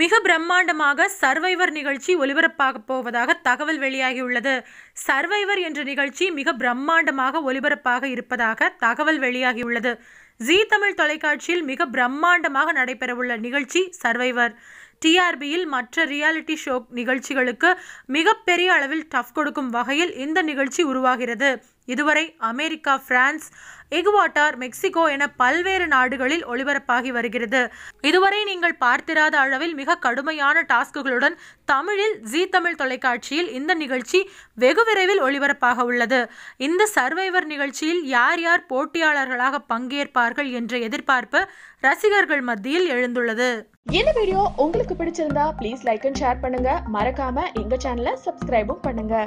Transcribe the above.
மிக பிரம்மாண்டமாக சர்வைவர் நிகழ்ச்சி ஒலிபரப்பாக போவதாக தகவல் வெளியாகியுள்ளது சர்வைவர் என்ற நிகழ்ச்சி மிக பிரம்மாண்டமாக ஒலிபரப்பாக இருப்பதாக தகவல் வெளியாகியுள்ளது ஜி தமிழ் தொலைக்காட்சியில் மிக பிரம்மாண்டமாக நடைபெறவுள்ள நிகழ்ச்சி சர்வைவர் டிஆர்பியில் மற்ற ரியாலிட்டி ஷோ நிகழ்ச்சிகளுக்கு மிகப்பெரிய அளவில் டஃப் கொடுக்கும் வகையில் இந்த நிகழ்ச்சி உருவாகிறது இதுவரை அமெரிக்கா பிரான்ஸ் எகுவாட்டார் மெக்சிகோ என பல்வேறு நாடுகளில் ஒளிபரப்பாகி வருகிறது இதுவரை நீங்கள் பார்த்திராத அளவில் மிக கடுமையான டாஸ்குகளுடன் தமிழில் ஜி தமிழ் தொலைக்காட்சியில் இந்த நிகழ்ச்சி வெகு விரைவில் ஒளிபரப்பாக உள்ளது இந்த சர்வைவர் நிகழ்ச்சியில் யார் யார் போட்டியாளர்களாக பங்கேற்பார்கள் என்ற எதிர்பார்ப்பு ரசிகர்கள் மத்தியில் எழுந்துள்ளது இந்த வீடியோ உங்களுக்கு பிடிச்சிருந்தா ப்ளீஸ் லைக் அண்ட் ஷேர் பண்ணுங்க மறக்காம எங்க சேனலை சப்ஸ்கிரைபும் பண்ணுங்க